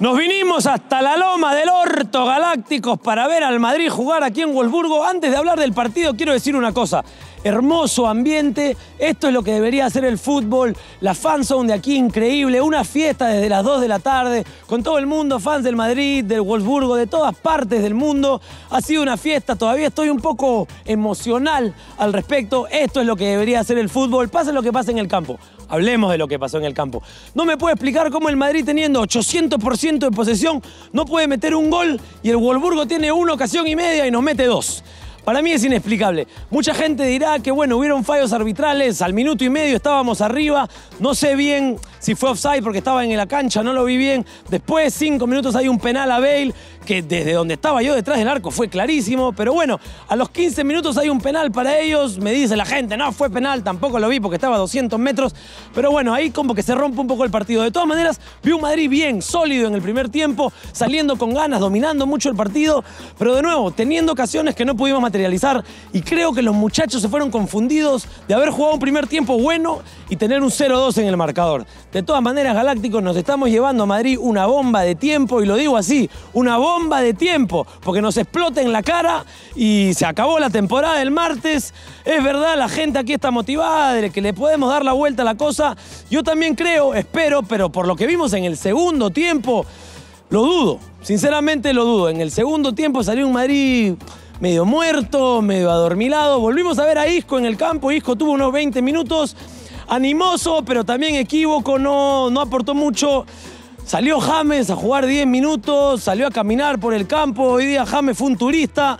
Nos vinimos hasta la loma del Orto Galácticos para ver al Madrid jugar aquí en Wolfsburgo. Antes de hablar del partido, quiero decir una cosa. Hermoso ambiente, esto es lo que debería hacer el fútbol. La zone de aquí increíble, una fiesta desde las 2 de la tarde, con todo el mundo, fans del Madrid, del Wolfsburgo, de todas partes del mundo. Ha sido una fiesta, todavía estoy un poco emocional al respecto. Esto es lo que debería hacer el fútbol, Pasa lo que pase en el campo. Hablemos de lo que pasó en el campo. No me puedo explicar cómo el Madrid teniendo 800% de posesión, no puede meter un gol y el Wolfsburgo tiene una ocasión y media y nos mete dos. Para mí es inexplicable. Mucha gente dirá que, bueno, hubieron fallos arbitrales, al minuto y medio estábamos arriba, no sé bien si fue offside porque estaba en la cancha, no lo vi bien. Después, cinco minutos, hay un penal a Bale, que desde donde estaba yo detrás del arco fue clarísimo. Pero bueno, a los 15 minutos hay un penal para ellos. Me dice la gente, no, fue penal, tampoco lo vi porque estaba a 200 metros. Pero bueno, ahí como que se rompe un poco el partido. De todas maneras, vi un Madrid bien, sólido en el primer tiempo, saliendo con ganas, dominando mucho el partido. Pero de nuevo, teniendo ocasiones que no pudimos materializar. Y creo que los muchachos se fueron confundidos de haber jugado un primer tiempo bueno y tener un 0-2 en el marcador. De todas maneras, Galácticos, nos estamos llevando a Madrid una bomba de tiempo, y lo digo así, una bomba de tiempo, porque nos explota en la cara y se acabó la temporada del martes. Es verdad, la gente aquí está motivada, de que le podemos dar la vuelta a la cosa. Yo también creo, espero, pero por lo que vimos en el segundo tiempo, lo dudo, sinceramente lo dudo. En el segundo tiempo salió un Madrid medio muerto, medio adormilado. Volvimos a ver a Isco en el campo, Isco tuvo unos 20 minutos animoso, pero también equívoco, no, no aportó mucho. Salió James a jugar 10 minutos, salió a caminar por el campo. Hoy día James fue un turista.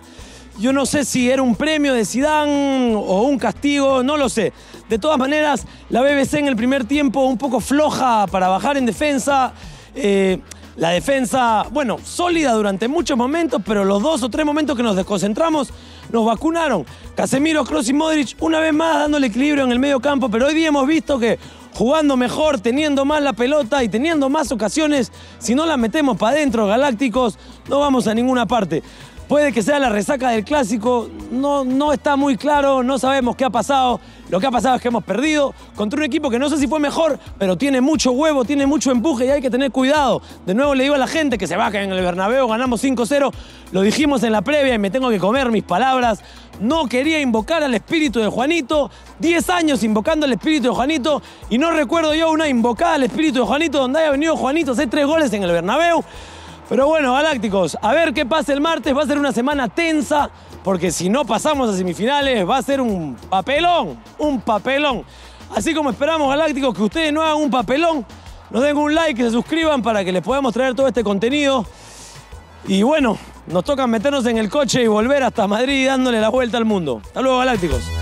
Yo no sé si era un premio de Sidán o un castigo, no lo sé. De todas maneras, la BBC en el primer tiempo un poco floja para bajar en defensa. Eh, la defensa, bueno, sólida durante muchos momentos, pero los dos o tres momentos que nos desconcentramos nos vacunaron. Casemiro, Kroos y Modric una vez más dándole equilibrio en el medio campo, pero hoy día hemos visto que jugando mejor, teniendo más la pelota y teniendo más ocasiones, si no la metemos para adentro, Galácticos, no vamos a ninguna parte. Puede que sea la resaca del clásico, no, no está muy claro, no sabemos qué ha pasado. Lo que ha pasado es que hemos perdido contra un equipo que no sé si fue mejor, pero tiene mucho huevo, tiene mucho empuje y hay que tener cuidado. De nuevo le digo a la gente que se bajen en el Bernabéu, ganamos 5-0, lo dijimos en la previa y me tengo que comer mis palabras. No quería invocar al espíritu de Juanito, 10 años invocando al espíritu de Juanito y no recuerdo yo una invocada al espíritu de Juanito donde haya venido Juanito a hacer tres goles en el Bernabéu. Pero bueno, Galácticos, a ver qué pasa el martes. Va a ser una semana tensa, porque si no pasamos a semifinales va a ser un papelón, un papelón. Así como esperamos, Galácticos, que ustedes no hagan un papelón, nos den un like, que se suscriban para que les podamos traer todo este contenido. Y bueno, nos toca meternos en el coche y volver hasta Madrid dándole la vuelta al mundo. Hasta luego, Galácticos.